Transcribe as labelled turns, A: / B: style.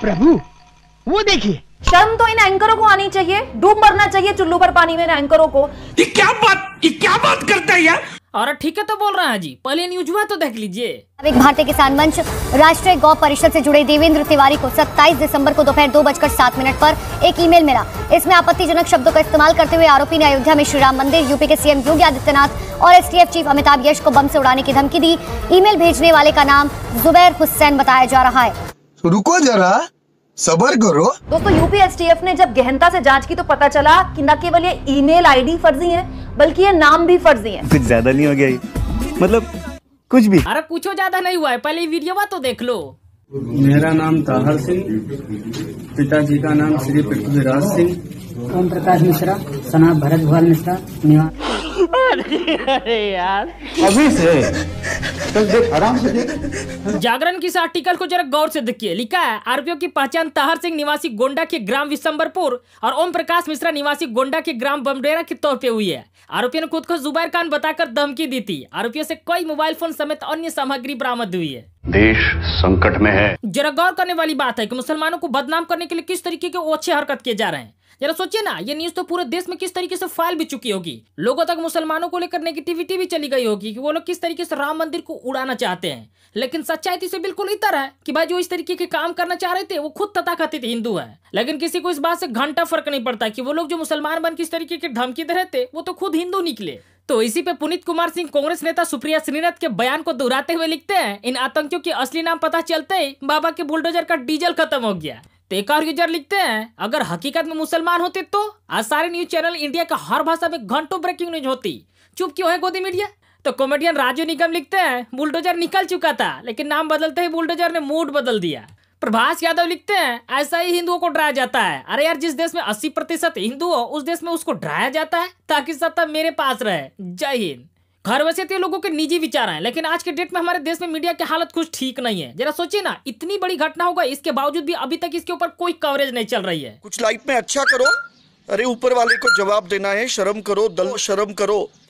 A: प्रभु वो देखिए शर्म तो इन एंकरों को आनी चाहिए डूब मरना चाहिए चुल्लू पर
B: पानी में एंकरों को ये क्या
A: बात ये क्या बात करते हैं यार और ठीक है तो बोल रहे हैं जी पहले न्यूज हुआ तो देख लीजिए
B: एक भारतीय किसान मंच राष्ट्रीय गौ परिषद से जुड़े देवेंद्र तिवारी को 27 दिसंबर को दोपहर दो बजकर सात मिनट पर एक ईमेल मिला इसमें आपत्तिजनक शब्दों का इस्तेमाल करते हुए आरोपी ने अयोध्या में श्री राम मंदिर यूपी के सीएम योगी आदित्यनाथ और एस चीफ अमिताभ यश को बम से उड़ाने की धमकी दी ईमेल भेजने वाले का नाम जुबैर हुसैन बताया जा रहा है
A: रुको जरा सबर करो
B: दोस्तों यूपीएसटीएफ ने जब गहनता से जांच की तो पता चला कि न केवल ये ईमेल आईडी फर्जी है बल्कि ये नाम भी फर्जी है
A: कुछ ज्यादा नहीं हो गया मतलब कुछ भी अरे पूछो ज्यादा नहीं हुआ है पहले वीडियो तो देख लो मेरा नाम ताहर सिंह पिताजी का नाम श्री पृथ्वीराज सिंह ओम प्रकाश मिश्रा सना भरत भवाल मिश्रा अरे यार अभी से जागरण की इस आर्टिकल को जरा गौर से देखिए लिखा है आरोपियों की पहचान तहर सिंह निवासी गोंडा के ग्राम विशंबरपुर और ओम प्रकाश मिश्रा निवासी गोंडा के ग्राम बमडेरा के तौर पे हुई है आरोपियों ने खुद को जुबैर खान बताकर धमकी दी थी आरोपियों से कई मोबाइल फोन समेत अन्य सामग्री बरामद हुई है
B: देश संकट में है
A: जरा गौर करने वाली बात है कि मुसलमानों को बदनाम करने के लिए किस तरीके के अच्छे हरकत किए जा रहे हैं जरा सोचिए ना ये न्यूज तो पूरे देश में किस तरीके से फैल भी चुकी होगी लोगों तक मुसलमानों को लेकर नेगेटिविटी भी चली गई होगी कि वो लोग किस तरीके से राम मंदिर को उड़ाना चाहते हैं लेकिन सच्चाई तो इसे बिल्कुल इतर है कि भाई जो इस तरीके के काम करना चाह रहे थे वो खुद तथाकथित हिंदू है लेकिन किसी को इस बात से घंटा फर्क नहीं पड़ता की वो लोग जो मुसलमान बन किस तरीके के धमकी दे रहे थे वो तो खुद हिंदू निकले तो इसी पे पुनित कुमार सिंह कांग्रेस नेता सुप्रिया श्रीनाथ के बयान को दोहराते हुए लिखते हैं इन आतंकियों के असली नाम पता चलते ही बाबा के बुलडोजर का डीजल खत्म हो गया तो एक और यूजर लिखते हैं अगर हकीकत में मुसलमान होते तो आज सारे न्यूज चैनल इंडिया का हर भाषा में घंटों ब्रेकिंग न्यूज होती चुप क्यों है गोदी मीडिया तो कॉमेडियन राजू निगम लिखते हैं बुलडोजर निकल चुका था लेकिन नाम बदलते ही बुलडोजर ने मूड बदल दिया प्रभाष यादव लिखते हैं ऐसा ही हिंदुओं को डराया जाता है अरे यार जिस देश में अस्सी प्रतिशत हिंदू हो उस देश में उसको डराया जाता है ताकि सत्ता मेरे पास रहे जय हिंद घर वैसे तो लोगों के निजी विचार हैं लेकिन आज के डेट में हमारे देश में मीडिया की हालत कुछ ठीक नहीं है जरा सोचिए ना इतनी बड़ी घटना होगा इसके बावजूद भी अभी तक इसके ऊपर कोई कवरेज नहीं चल रही है कुछ लाइफ में अच्छा करो अरे ऊपर वाले को जवाब देना है शर्म करो दल शर्म करो